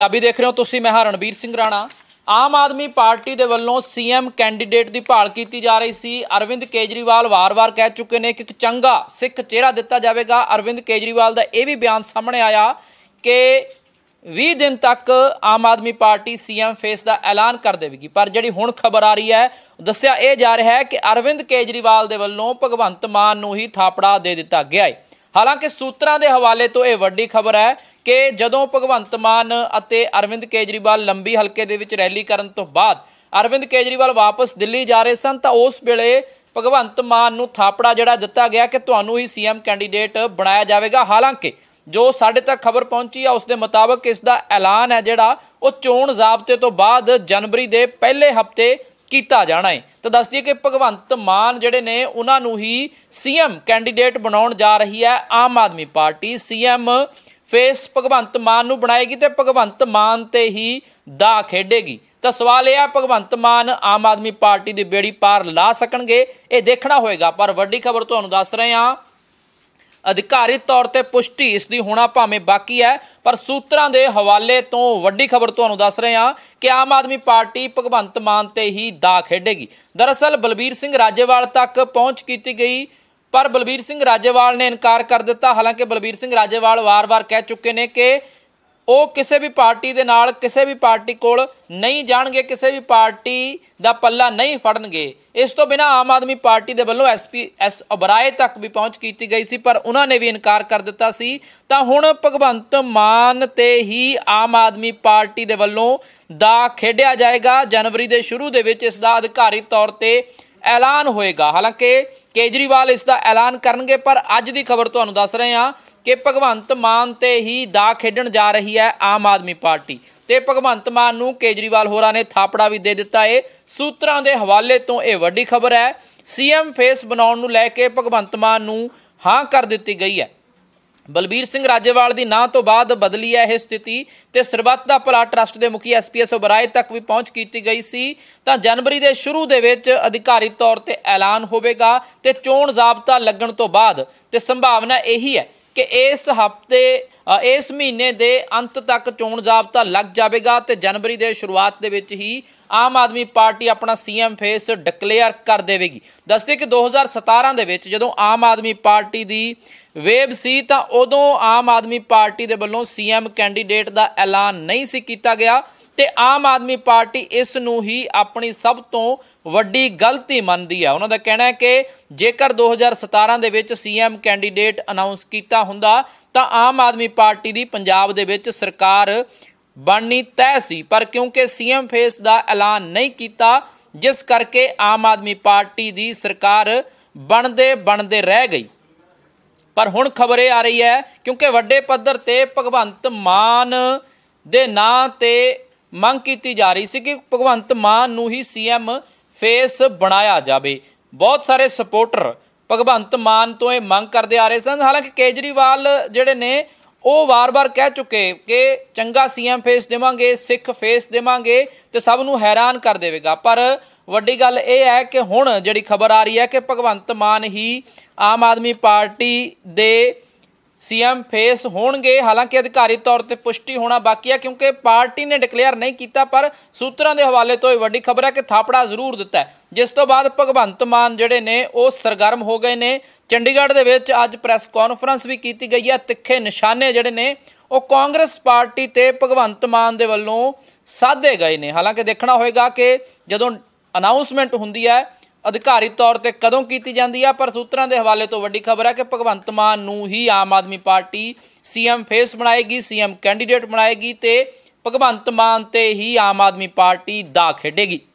ਪੰਜਾਬੀ ਦੇਖ ਰਹੇ ਹੋ ਤੁਸੀਂ ਮੈਂ ਹਰਨਵੀਰ ਸਿੰਘ ਰਾਣਾ ਆਮ ਆਦਮੀ ਪਾਰਟੀ ਦੇ ਵੱਲੋਂ ਸੀਐਮ ਕੈਂਡੀਡੇਟ ਦੀ ਭਾਲ ਕੀਤੀ ਜਾ ਰਹੀ ਸੀ ਅਰਵਿੰਦ ਕੇਜਰੀਵਾਲ ਵਾਰ-ਵਾਰ ਕਹਿ ਚੁੱਕੇ ਨੇ ਕਿ ਇੱਕ ਚੰਗਾ ਸਿੱਖ ਚਿਹਰਾ ਦਿੱਤਾ ਜਾਵੇਗਾ ਅਰਵਿੰਦ ਕੇਜਰੀਵਾਲ ਦਾ ਇਹ ਵੀ ਬਿਆਨ ਸਾਹਮਣੇ ਆਇਆ ਕਿ 20 ਦਿਨ ਤੱਕ Aam Aadmi Party CM face ਦਾ ਐਲਾਨ ਕਰ ਦੇਵੇਗੀ ਪਰ ਜਿਹੜੀ ਹੁਣ ਖਬਰ ਆ ਰਹੀ ਹੈ ਦੱਸਿਆ ਇਹ ਜਾ ਰਿਹਾ ਹੈ ਕਿ ਅਰਵਿੰਦ ਕੇਜਰੀਵਾਲ ਦੇ ਵੱਲੋਂ ਭਗਵੰਤ ਮਾਨ ਨੂੰ ਹੀ ਥਾਪੜਾ ਦੇ ਦਿੱਤਾ ਗਿਆ ਹੈ ਹਾਲਾਂਕਿ ਸੂਤਰਾਂ ਦੇ ਹਵਾਲੇ ਤੋਂ ਇਹ ਵੱਡੀ ਖਬਰ ਹੈ ਕਿ ਜਦੋਂ ਭਗਵੰਤ ਮਾਨ ਅਤੇ ਅਰਵਿੰਦ ਕੇਜਰੀਵਾਲ ਲੰਬੀ ਹਲਕੇ ਦੇ ਵਿੱਚ ਰੈਲੀ ਕਰਨ ਤੋਂ ਬਾਅਦ ਅਰਵਿੰਦ ਕੇਜਰੀਵਾਲ ਵਾਪਸ ਦਿੱਲੀ ਜਾ ਰਹੇ ਸਨ ਤਾਂ ਉਸ ਵੇਲੇ ਭਗਵੰਤ ਮਾਨ ਨੂੰ ਥਾਪੜਾ ਜਿਹੜਾ ਦਿੱਤਾ ਗਿਆ ਕਿ ਤੁਹਾਨੂੰ ਹੀ ਸੀਐਮ ਕੈਂਡੀਡੇਟ ਬਣਾਇਆ ਜਾਵੇਗਾ ਹਾਲਾਂਕਿ ਜੋ ਸਾਡੇ ਤੱਕ ਖਬਰ ਪਹੁੰਚੀ ਆ ਉਸ ਦੇ ਮੁਤਾਬਕ ਇਸ ਦਾ ਐਲਾਨ ਹੈ ਜਿਹੜਾ ਉਹ ਚੋਣ ਜ਼ਾਬਤੇ ਤੋਂ ਬਾਅਦ ਜਨਵਰੀ ਦੇ ਪਹਿਲੇ ਹਫਤੇ ਕੀਤਾ ਜਾਣਾ ਹੈ ਤਾਂ ਦੱਸਦੀ ਹੈ ਕਿ ਭਗਵੰਤ ਮਾਨ ਜਿਹੜੇ ਨੇ ਉਹਨਾਂ ਨੂੰ ਹੀ ਸੀਐਮ ਕੈਂਡੀਡੇਟ ਬਣਾਉਣ ਜਾ ਰਹੀ ਹੈ Aam Aadmi Party CM face Bhagwant Mann ਨੂੰ ਬਣਾਏਗੀ ਤੇ ਭਗਵੰਤ ਮਾਨ ਤੇ ਹੀ ਦਾ ਖੇਡੇਗੀ ਤਾਂ ਸਵਾਲ ਇਹ ਆ ਭਗਵੰਤ ਮਾਨ ਆਮ ਆਦਮੀ ਪਾਰਟੀ ਦੀ ਬੇੜੀ ਪਾਰ ਲਾ ਸਕਣਗੇ ਇਹ ਦੇਖਣਾ ਹੋਏਗਾ ਪਰ ਵੱਡੀ ਖਬਰ ਤੁਹਾਨੂੰ ਦੱਸ ਰਹੇ ਹਾਂ ਅਧਿਕਾਰਿਤ ਤੌਰ ਤੇ ਪੁਸ਼ਟੀ ਇਸ ਦੀ ਹੋਣਾ ਭਾਵੇਂ ਬਾਕੀ ਹੈ ਪਰ ਸੂਤਰਾਂ ਦੇ ਹਵਾਲੇ ਤੋਂ ਵੱਡੀ ਖਬਰ ਤੁਹਾਨੂੰ ਦੱਸ ਰਹੇ ਹਾਂ ਕਿ ਆਮ ਆਦਮੀ ਪਾਰਟੀ ਭਗਵੰਤ ਮਾਨ ਤੇ ਹੀ ਦਾ ਖੇਡੇਗੀ ਦਰਅਸਲ ਬਲਬੀਰ ਸਿੰਘ ਰਾਜੇਵਾਲ ਤੱਕ ਪਹੁੰਚ ਕੀਤੀ ਗਈ ਪਰ ਬਲਬੀਰ ਸਿੰਘ ਰਾਜੇਵਾਲ ਨੇ ਇਨਕਾਰ ਕਰ ਦਿੱਤਾ ਹਾਲਾਂਕਿ ਬਲਬੀਰ ਸਿੰਘ ਰਾਜੇਵਾਲ ਵਾਰ-ਵਾਰ ਕਹਿ ਚੁੱਕੇ ਨੇ ਕਿ ਉਹ ਕਿਸੇ ਵੀ ਪਾਰਟੀ ਦੇ ਨਾਲ ਕਿਸੇ ਵੀ ਪਾਰਟੀ ਕੋਲ ਨਹੀਂ ਜਾਣਗੇ ਕਿਸੇ ਵੀ ਪਾਰਟੀ ਦਾ ਪੱਲਾ ਨਹੀਂ ਫੜਨਗੇ ਇਸ ਤੋਂ ਬਿਨਾ ਆਮ ਆਦਮੀ ਪਾਰਟੀ ਦੇ ਵੱਲੋਂ ਐਸਪੀ ਐਸ ਅਬਰਾਏ ਤੱਕ ਵੀ ਪਹੁੰਚ ਕੀਤੀ ਗਈ ਸੀ ਪਰ ਉਹਨਾਂ ਨੇ ਵੀ ਇਨਕਾਰ ਕਰ ਦਿੱਤਾ ਸੀ ਤਾਂ ਹੁਣ ਭਗਵੰਤ ਮਾਨ ਤੇ ਹੀ ਆਮ ਆਦਮੀ ਪਾਰਟੀ ਦੇ ਵੱਲੋਂ ਦਾ ਖੇਡਿਆ ਜਾਏਗਾ ਜਨਵਰੀ ਦੇ ਸ਼ੁਰੂ ਦੇ ਵਿੱਚ ਇਸ ਦਾ ਅਧਿਕਾਰੀ ਤੌਰ ਤੇ ਐਲਾਨ ਹੋਏਗਾ ਹਾਲਾਂਕਿ ਕੇਜਰੀਵਾਲ ਇਸ ਦਾ ਐਲਾਨ ਕਰਨਗੇ ਪਰ ਅੱਜ ਦੀ ਖਬਰ ਤੁਹਾਨੂੰ ਦੱਸ ਰਹੇ ਹਾਂ ਕਿ ਭਗਵੰਤ ਮਾਨ ਤੇ ਹੀ ਦਾ ਖੇਡਣ ਜਾ ਰਹੀ ਹੈ ਆਮ ਆਦਮੀ ਪਾਰਟੀ ਤੇ ਭਗਵੰਤ ਮਾਨ ਨੂੰ ਕੇਜਰੀਵਾਲ ਹੋਰਾਂ ਨੇ ਥਾਪੜਾ ਵੀ ਦੇ ਦਿੱਤਾ ਏ ਸੂਤਰਾਂ ਦੇ ਹਵਾਲੇ ਤੋਂ ਇਹ ਵੱਡੀ ਖਬਰ ਹੈ ਸੀਐਮ ਫੇਸ ਬਣਾਉਣ ਨੂੰ ਲੈ ਕੇ ਭਗਵੰਤ ਮਾਨ ਨੂੰ ਹਾਂ ਕਰ ਦਿੱਤੀ ਗਈ ਹੈ ਬਲਬੀਰ ਸਿੰਘ ਰਾਜੇਵਾਲ ਦੀ ਨਾਂ ਤੋਂ ਬਾਅਦ ਬਦਲੀ ਹੈ ਇਹ ਸਥਿਤੀ ਤੇ ਸਰਬੱਤ ਦਾ ਭਲਾ ਟਰਸਟ ਦੇ ਮੁਖੀ ਐਸਪੀਐਸ ਉਬਰਾਏ ਤੱਕ ਵੀ ਪਹੁੰਚ ਕੀਤੀ ਗਈ ਸੀ ਤਾਂ ਜਨਵਰੀ ਦੇ ਸ਼ੁਰੂ ਦੇ ਵਿੱਚ ਅਧਿਕਾਰੀ ਤੌਰ ਤੇ ਐਲਾਨ ਹੋਵੇਗਾ ਤੇ ਚੋਣ ਜ਼ਾਬਤਾ ਲੱਗਣ ਤੋਂ ਬਾਅਦ ਤੇ ਸੰਭਾਵਨਾ ਇਹੀ ਹੈ ਕਿ ਇਸ ਹਫਤੇ ਇਸ ਮਹੀਨੇ ਦੇ ਅੰਤ ਤੱਕ ਚੋਣ ਜ਼ਾਬਤਾ ਲੱਗ ਜਾਵੇਗਾ ਤੇ ਜਨਵਰੀ ਦੇ ਸ਼ੁਰੂਆਤ ਦੇ ਵਿੱਚ ਹੀ ਆਮ ਆਦਮੀ ਪਾਰਟੀ ਆਪਣਾ ਸੀਐਮ ਫੇਸ ਡਿਕਲੇਅਰ ਕਰ ਦੇਵੇਗੀ ਦੱਸਦੇ ਕਿ 2017 ਦੇ ਵਿੱਚ ਜਦੋਂ ਆਮ ਆਦਮੀ ਪਾਰਟੀ ਦੀ ਵੇਬ ਸੀ ਤਾਂ ਉਦੋਂ ਆਮ ਆਦਮੀ ਪਾਰਟੀ ਦੇ ਵੱਲੋਂ ਸੀਐਮ ਕੈਂਡੀਡੇਟ ਦਾ ਐਲਾਨ ਨਹੀਂ ਸੀ ਕੀਤਾ ਗਿਆ ਤੇ ਆਮ ਆਦਮੀ ਪਾਰਟੀ ਇਸ ਨੂੰ ਹੀ ਆਪਣੀ ਸਭ ਤੋਂ ਵੱਡੀ ਗਲਤੀ ਮੰਨਦੀ ਹੈ ਉਹਨਾਂ ਦਾ ਕਹਿਣਾ ਹੈ ਕਿ ਜੇਕਰ 2017 ਦੇ ਵਿੱਚ ਸੀਐਮ ਕੈਂਡੀਡੇਟ ਅਨਾਉਂਸ ਕੀਤਾ ਹੁੰਦਾ ਤਾਂ ਆਮ ਆਦਮੀ ਪਾਰਟੀ ਦੀ ਪੰਜਾਬ ਦੇ ਵਿੱਚ ਸਰਕਾਰ ਬਣਨੀ ਤੈ ਸੀ ਪਰ ਕਿਉਂਕਿ ਸੀਐਮ ਫੇਸ ਦਾ ਐਲਾਨ ਨਹੀਂ ਕੀਤਾ ਜਿਸ ਕਰਕੇ ਆਮ ਆਦਮੀ ਪਾਰਟੀ ਦੀ ਸਰਕਾਰ ਬਣਦੇ ਬਣਦੇ ਰਹਿ ਗਈ ਪਰ ਹੁਣ ਖਬਰ ਇਹ ਆ ਰਹੀ ਹੈ ਕਿਉਂਕਿ ਵੱਡੇ ਪੱਧਰ ਤੇ ਭਗਵੰਤ ਮਾਨ ਦੇ ਨਾਂ ਤੇ ਮੰਗ ਕੀਤੀ ਜਾ ਰਹੀ ਸੀ ਕਿ ਭਗਵੰਤ ਮਾਨ ਨੂੰ ਹੀ ਸੀਐਮ ਫੇਸ ਬਣਾਇਆ ਜਾਵੇ ਬਹੁਤ ਸਾਰੇ ਸਪੋਰਟਰ ਭਗਵੰਤ ਮਾਨ ਤੋਂ ਇਹ ਮੰਗ ਕਰਦੇ ਆ ਰਹੇ ਸਨ ਹਾਲਾਂਕਿ ਕੇਜਰੀਵਾਲ ਜਿਹੜੇ ਨੇ ਉਹ ਵਾਰ-ਵਾਰ ਕਹਿ ਚੁੱਕੇ ਕਿ ਚੰਗਾ ਸੀਐਮ ਫੇਸ ਦੇਵਾਂਗੇ ਸਿੱਖ ਫੇਸ ਦੇਵਾਂਗੇ ਤੇ ਸਭ ਨੂੰ ਹੈਰਾਨ ਕਰ ਦੇਵੇਗਾ ਪਰ ਵੱਡੀ ਗੱਲ ਇਹ ਹੈ ਕਿ ਹੁਣ ਜਿਹੜੀ ਖਬਰ ਆ ਰਹੀ ਹੈ ਕਿ ਭਗਵੰਤ ਮਾਨ ਹੀ ਆਮ ਆਦਮੀ ਪਾਰਟੀ ਦੇ ਸੀਐਮ ਫੇਸ ਹੋਣਗੇ ਹਾਲਾਂਕਿ ਅਧਿਕਾਰਿਤ ਤੌਰ ਤੇ ਪੁਸ਼ਟੀ ਹੋਣਾ ਬਾਕੀ ਹੈ ਕਿਉਂਕਿ ਪਾਰਟੀ ਨੇ ਡਿਕਲੇਅਰ ਨਹੀਂ ਕੀਤਾ ਪਰ ਸੂਤਰਾਂ ਦੇ ਹਵਾਲੇ ਤੋਂ ਇਹ ਵੱਡੀ ਖਬਰ ਹੈ ਕਿ ਥਾਪੜਾ ਜ਼ਰੂਰ ਦਿੱਤਾ ਹੈ ਜਿਸ ਤੋਂ ਬਾਅਦ ਭਗਵੰਤ ਮਾਨ ਜਿਹੜੇ ਨੇ ਉਹ ਸਰਗਰਮ ਹੋ ਗਏ ਨੇ ਚੰਡੀਗੜ੍ਹ ਦੇ ਵਿੱਚ ਅੱਜ ਪ੍ਰੈਸ ਕਾਨਫਰੰਸ ਵੀ ਕੀਤੀ ਗਈ ਹੈ ਤਿੱਖੇ ਨਿਸ਼ਾਨੇ ਜਿਹੜੇ ਨੇ ਉਹ ਕਾਂਗਰਸ ਪਾਰਟੀ ਤੇ ਭਗਵੰਤ ਮਾਨ ਦੇ ਵੱਲੋਂ ਸਾਧੇ ਗਏ ਨੇ ਹਾਲਾਂਕਿ ਦੇਖਣਾ ਹੋਏਗਾ ਕਿ ਜਦੋਂ ਅਨਾਉਂਸਮੈਂਟ ਹੁੰਦੀ ਹੈ ਅਧਿਕਾਰੀ ਤੌਰ ਤੇ ਕਦੋਂ ਕੀਤੀ ਜਾਂਦੀ ਹੈ ਪਰ ਸੂਤਰਾਂ ਦੇ ਹਵਾਲੇ ਤੋਂ ਵੱਡੀ ਖਬਰ ਹੈ ਕਿ ਭਗਵੰਤ ਮਾਨ ਨੂੰ ਹੀ Aam Aadmi Party CM face ਬਣਾਏਗੀ ਸੀਐਮ ਕੈਂਡੀਡੇਟ ਬਣਾਏਗੀ ਤੇ ਭਗਵੰਤ ਮਾਨ ਤੇ ਹੀ ਆਮ ਆਦਮੀ ਪਾਰਟੀ ਦਾ ਖੇਡੇਗੀ